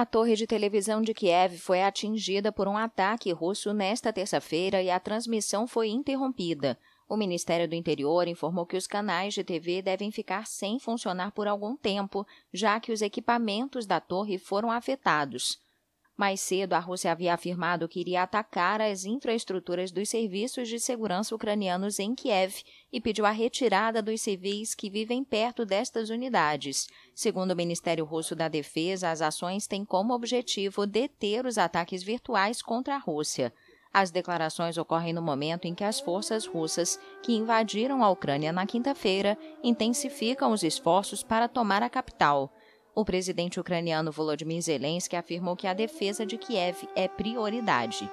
A torre de televisão de Kiev foi atingida por um ataque russo nesta terça-feira e a transmissão foi interrompida. O Ministério do Interior informou que os canais de TV devem ficar sem funcionar por algum tempo, já que os equipamentos da torre foram afetados. Mais cedo, a Rússia havia afirmado que iria atacar as infraestruturas dos serviços de segurança ucranianos em Kiev e pediu a retirada dos civis que vivem perto destas unidades. Segundo o Ministério Russo da Defesa, as ações têm como objetivo deter os ataques virtuais contra a Rússia. As declarações ocorrem no momento em que as forças russas que invadiram a Ucrânia na quinta-feira intensificam os esforços para tomar a capital. O presidente ucraniano Volodymyr Zelensky afirmou que a defesa de Kiev é prioridade.